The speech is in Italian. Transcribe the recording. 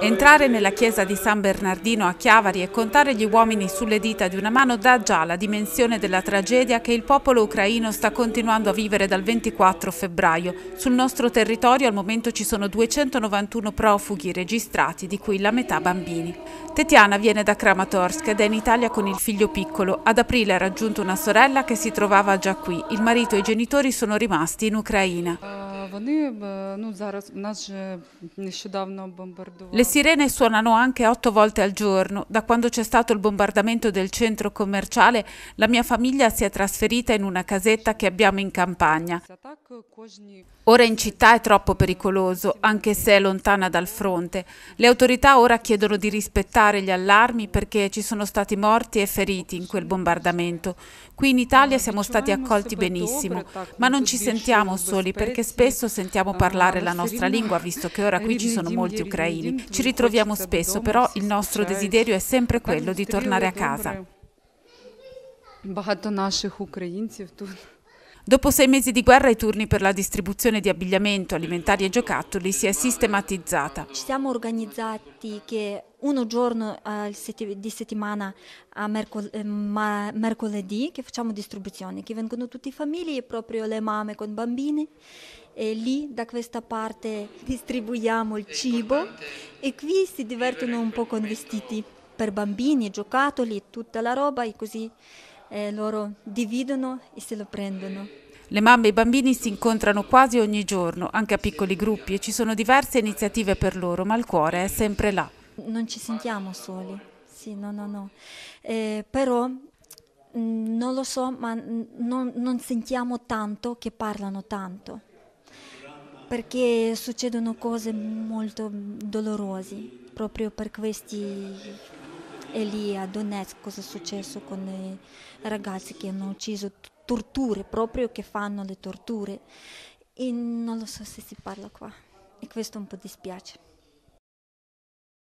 Entrare nella chiesa di San Bernardino a Chiavari e contare gli uomini sulle dita di una mano dà già la dimensione della tragedia che il popolo ucraino sta continuando a vivere dal 24 febbraio. Sul nostro territorio al momento ci sono 291 profughi registrati, di cui la metà bambini. Tetiana viene da Kramatorsk ed è in Italia con il figlio piccolo. Ad aprile ha raggiunto una sorella che si trovava già qui. Il marito e i genitori sono rimasti in Ucraina. Вони ну зараз нас же нещодавно бомбардували. Le sirene suonano anche otto volte al giorno. Da quando c'è stato il bombardamento del centro commerciale, la mia famiglia si è trasferita in una casetta che abbiamo in campagna. Ora in città è troppo pericoloso, anche se è lontana dal fronte. Le autorità ora chiedono di rispettare gli allarmi perché ci sono stati morti e feriti in quel bombardamento. Qui in Italia siamo stati accolti benissimo, ma non ci sentiamo soli perché spesso spesso sentiamo parlare la nostra lingua, visto che ora qui ci sono molti ucraini. Ci ritroviamo spesso, però il nostro desiderio è sempre quello di tornare a casa. Багато наших українців тут. Dopo sei mesi di guerra i turni per la distribuzione di abbigliamento, alimentari e giocattoli si è sistematizzata. Ci siamo organizzati che uno giorno eh, di settimana a eh, mercoledì che facciamo distribuzione, che vengono tutte le famiglie, proprio le mamme con bambini e lì da questa parte distribuiamo il cibo e qui si divertono un po' con vestiti per bambini, giocattoli, tutta la roba e così eh, loro dividono e se lo prendono. Le mamme e i bambini si incontrano quasi ogni giorno, anche a piccoli gruppi, e ci sono diverse iniziative per loro, ma il cuore è sempre là. Non ci sentiamo soli, sì, no, no, no. Eh, però mm, non lo so, ma non, non sentiamo tanto che parlano tanto, perché succedono cose molto dolorose proprio per questi e lì a Donetsk cosa è successo con i ragazzi che hanno ucciso torture, proprio che fanno le torture. E non lo so se si parla qua. E questo un po' dispiace.